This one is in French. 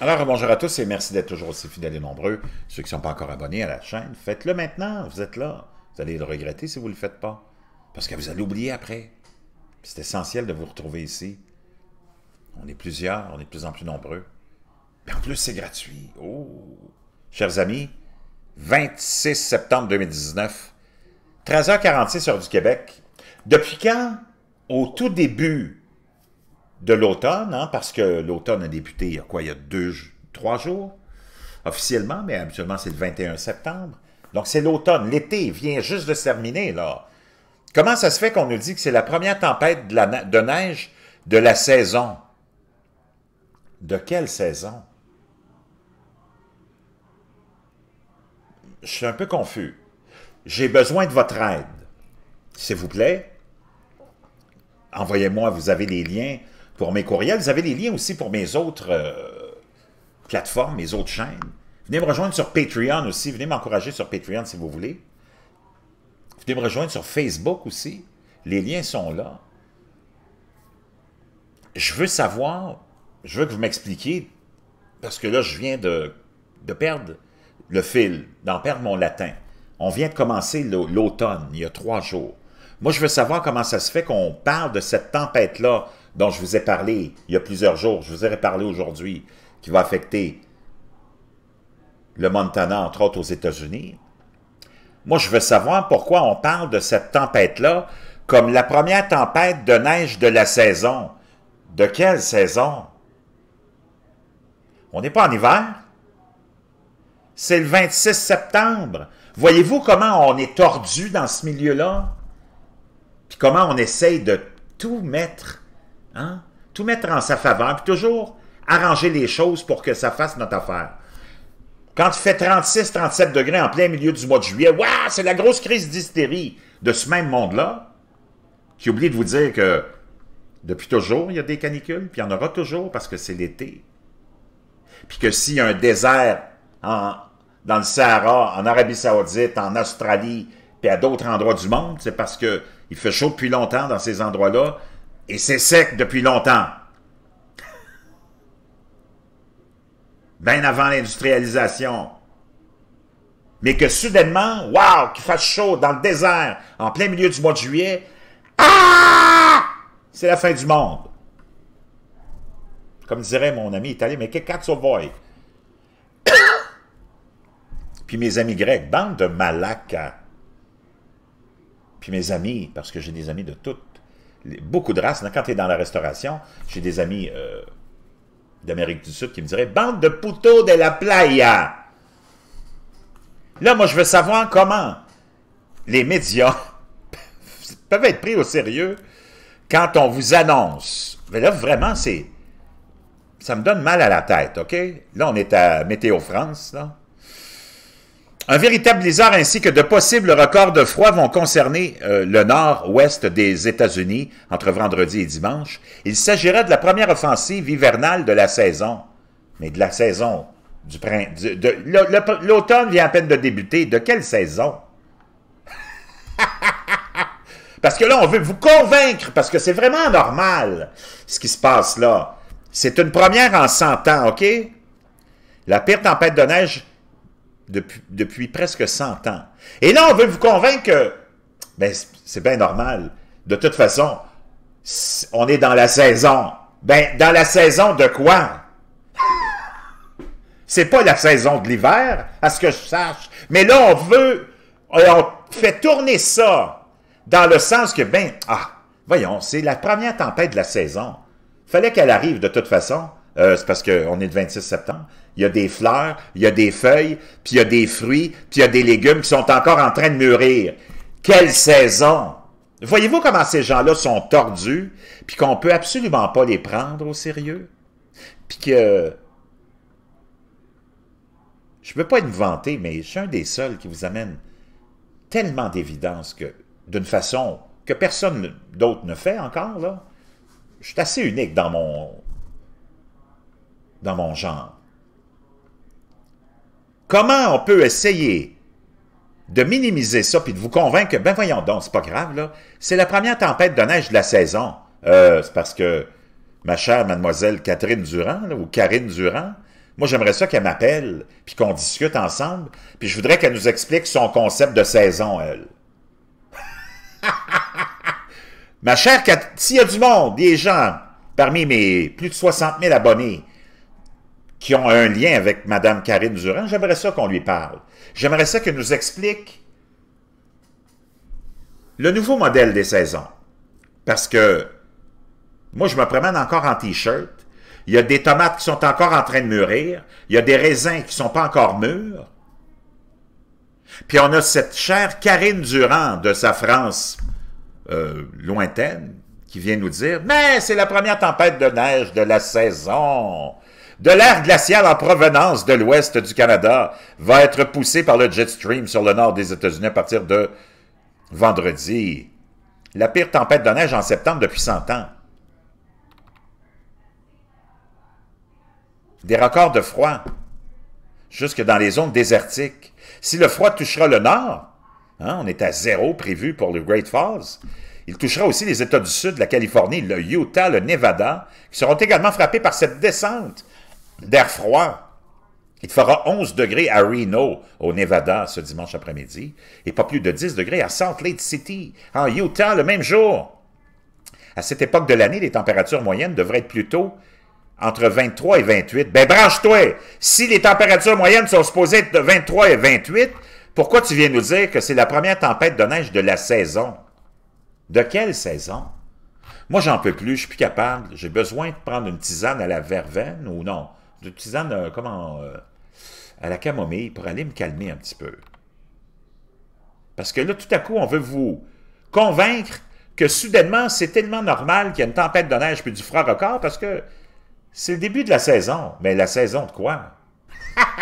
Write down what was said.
Alors, bonjour à tous et merci d'être toujours aussi fidèles et nombreux. Ceux qui ne sont pas encore abonnés à la chaîne, faites-le maintenant. Vous êtes là. Vous allez le regretter si vous ne le faites pas. Parce que vous allez oublier après. C'est essentiel de vous retrouver ici. On est plusieurs, on est de plus en plus nombreux. Mais en plus, c'est gratuit. Oh! Chers amis, 26 septembre 2019, 13h46 heure du Québec. Depuis quand au tout début de l'automne, hein, parce que l'automne a débuté il y a quoi, il y a deux, trois jours, officiellement, mais habituellement c'est le 21 septembre. Donc c'est l'automne, l'été vient juste de se terminer, là. Comment ça se fait qu'on nous dit que c'est la première tempête de, de neige de la saison? De quelle saison? Je suis un peu confus. J'ai besoin de votre aide. S'il vous plaît, envoyez-moi, vous avez les liens pour mes courriels. Vous avez les liens aussi pour mes autres euh, plateformes, mes autres chaînes. Venez me rejoindre sur Patreon aussi. Venez m'encourager sur Patreon si vous voulez. Venez me rejoindre sur Facebook aussi. Les liens sont là. Je veux savoir, je veux que vous m'expliquiez, parce que là, je viens de, de perdre le fil, d'en perdre mon latin. On vient de commencer l'automne, il y a trois jours. Moi, je veux savoir comment ça se fait qu'on parle de cette tempête-là dont je vous ai parlé il y a plusieurs jours, je vous ai parlé aujourd'hui, qui va affecter le Montana, entre autres aux États-Unis. Moi, je veux savoir pourquoi on parle de cette tempête-là comme la première tempête de neige de la saison. De quelle saison? On n'est pas en hiver. C'est le 26 septembre. Voyez-vous comment on est tordu dans ce milieu-là? puis comment on essaye de tout mettre, hein, tout mettre en sa faveur, puis toujours arranger les choses pour que ça fasse notre affaire. Quand tu fais 36-37 degrés en plein milieu du mois de juillet, waouh, c'est la grosse crise d'hystérie de ce même monde-là, qui oublie de vous dire que depuis toujours, il y a des canicules, puis il y en aura toujours parce que c'est l'été. Puis que s'il y a un désert en, dans le Sahara, en Arabie Saoudite, en Australie, puis à d'autres endroits du monde, c'est parce que il fait chaud depuis longtemps dans ces endroits-là et c'est sec depuis longtemps. Bien avant l'industrialisation. Mais que soudainement, waouh, qu'il fasse chaud dans le désert, en plein milieu du mois de juillet, ah! C'est la fin du monde. Comme dirait mon ami italien, mais que cazzo Puis mes amis grecs, bande de malaka. Puis mes amis, parce que j'ai des amis de toutes, beaucoup de races. quand tu es dans la restauration, j'ai des amis euh, d'Amérique du Sud qui me diraient « Bande de puto de la playa! » Là, moi, je veux savoir comment les médias peuvent être pris au sérieux quand on vous annonce. Mais là, vraiment, c'est... Ça me donne mal à la tête, OK? Là, on est à Météo France, là. Un véritable blizzard ainsi que de possibles records de froid vont concerner euh, le nord-ouest des États-Unis entre vendredi et dimanche. Il s'agira de la première offensive hivernale de la saison, mais de la saison du printemps. L'automne vient à peine de débuter. De quelle saison? parce que là, on veut vous convaincre, parce que c'est vraiment normal ce qui se passe là. C'est une première en 100 ans, OK? La pire tempête de neige depuis, presque 100 ans. Et là, on veut vous convaincre que ben, c'est bien normal. De toute façon, on est dans la saison. Ben, dans la saison de quoi? C'est pas la saison de l'hiver, à ce que je sache. Mais là, on veut, on fait tourner ça dans le sens que, ben, ah, voyons, c'est la première tempête de la saison. Fallait qu'elle arrive de toute façon. Euh, c'est parce qu'on est le 26 septembre il y a des fleurs, il y a des feuilles, puis il y a des fruits, puis il y a des légumes qui sont encore en train de mûrir. Quelle saison! Voyez-vous comment ces gens-là sont tordus, puis qu'on ne peut absolument pas les prendre au sérieux? Puis que... Je ne veux pas être vanté, mais je suis un des seuls qui vous amène tellement d'évidence que, d'une façon que personne d'autre ne fait encore, là, je suis assez unique dans mon, dans mon genre. Comment on peut essayer de minimiser ça puis de vous convaincre que, ben voyons donc, c'est pas grave, là, c'est la première tempête de neige de la saison. Euh, c'est parce que ma chère mademoiselle Catherine Durand, ou Karine Durand, moi j'aimerais ça qu'elle m'appelle, puis qu'on discute ensemble, puis je voudrais qu'elle nous explique son concept de saison, elle. ma chère s'il y a du monde, des gens, parmi mes plus de 60 000 abonnés, qui ont un lien avec Mme Karine Durand, j'aimerais ça qu'on lui parle. J'aimerais ça qu'elle nous explique le nouveau modèle des saisons. Parce que moi, je me promène encore en T-shirt. Il y a des tomates qui sont encore en train de mûrir. Il y a des raisins qui sont pas encore mûrs. Puis on a cette chère Karine Durand de sa France euh, lointaine qui vient nous dire « Mais c'est la première tempête de neige de la saison! » de l'air glacial en provenance de l'ouest du Canada va être poussé par le jet stream sur le nord des États-Unis à partir de vendredi. La pire tempête de neige en septembre depuis 100 ans. Des records de froid, jusque dans les zones désertiques. Si le froid touchera le nord, hein, on est à zéro prévu pour le Great Falls, il touchera aussi les États du Sud, la Californie, le Utah, le Nevada, qui seront également frappés par cette descente d'air froid. Il fera 11 degrés à Reno, au Nevada, ce dimanche après-midi, et pas plus de 10 degrés à Salt Lake City, en Utah, le même jour. À cette époque de l'année, les températures moyennes devraient être plutôt entre 23 et 28. Ben, branche-toi! Si les températures moyennes sont supposées être de 23 et 28, pourquoi tu viens nous dire que c'est la première tempête de neige de la saison? De quelle saison? Moi, j'en peux plus, je suis plus capable. J'ai besoin de prendre une tisane à la verveine ou non? de tisane euh, comment, euh, à la camomille pour aller me calmer un petit peu. Parce que là, tout à coup, on veut vous convaincre que soudainement, c'est tellement normal qu'il y a une tempête de neige puis du froid record parce que c'est le début de la saison. Mais la saison de quoi?